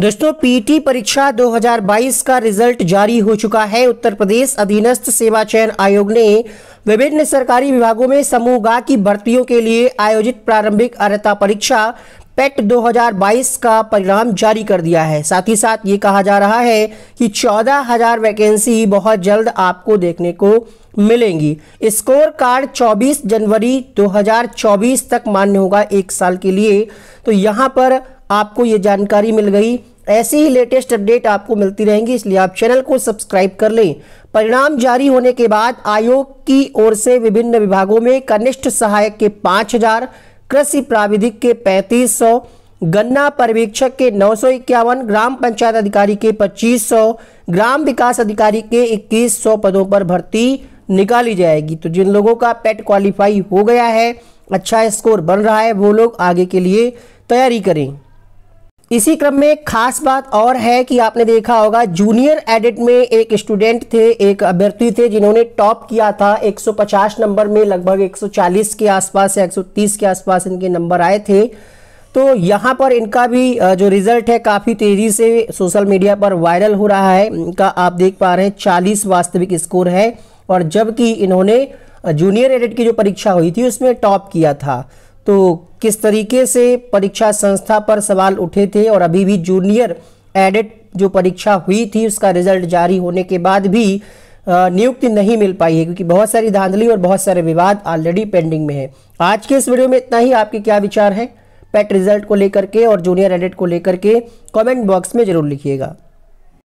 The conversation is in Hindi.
दोस्तों पीटी परीक्षा 2022 का रिजल्ट जारी हो चुका है उत्तर प्रदेश अधीनस्थ सेवा चयन आयोग ने विभिन्न सरकारी विभागों में समूह गा की भर्तियों के लिए आयोजित प्रारंभिक अर्ता परीक्षा पेट 2022 का परिणाम जारी कर दिया है साथ ही साथ ये कहा जा रहा है कि 14,000 वैकेंसी बहुत जल्द आपको देखने को मिलेंगी स्कोर कार्ड 24 जनवरी 2024 तक मान्य होगा एक साल के लिए तो यहाँ पर आपको ये जानकारी मिल गई ऐसी ही लेटेस्ट अपडेट आपको मिलती रहेंगी इसलिए आप चैनल को सब्सक्राइब कर लें परिणाम जारी होने के बाद आयोग की ओर से विभिन्न विभागों में कनिष्ठ सहायक के पाँच हजार कृषि प्राविधिक के पैंतीस सौ गन्ना पर्यवेक्षक के नौ ग्राम पंचायत अधिकारी के 2500 ग्राम विकास अधिकारी के 2100 पदों पर भर्ती निकाली जाएगी तो जिन लोगों का पेट क्वालिफाई हो गया है अच्छा स्कोर बन रहा है वो लोग आगे के लिए तैयारी करें इसी क्रम में एक खास बात और है कि आपने देखा होगा जूनियर एडिट में एक स्टूडेंट थे एक अभ्यर्थी थे जिन्होंने टॉप किया था 150 नंबर में लगभग 140 के आसपास या 130 के आसपास इनके नंबर आए थे तो यहाँ पर इनका भी जो रिज़ल्ट है काफ़ी तेज़ी से सोशल मीडिया पर वायरल हो रहा है इनका आप देख पा रहे हैं चालीस वास्तविक स्कोर है और जबकि इन्होंने जूनियर एडिट की जो परीक्षा हुई थी उसमें टॉप किया था तो किस तरीके से परीक्षा संस्था पर सवाल उठे थे और अभी भी जूनियर एडिट जो परीक्षा हुई थी उसका रिजल्ट जारी होने के बाद भी नियुक्ति नहीं मिल पाई है क्योंकि बहुत सारी धांधली और बहुत सारे विवाद ऑलरेडी पेंडिंग में है आज के इस वीडियो में इतना ही आपके क्या विचार है पेट रिजल्ट को लेकर के और जूनियर एडिट को लेकर के कमेंट बॉक्स में ज़रूर लिखिएगा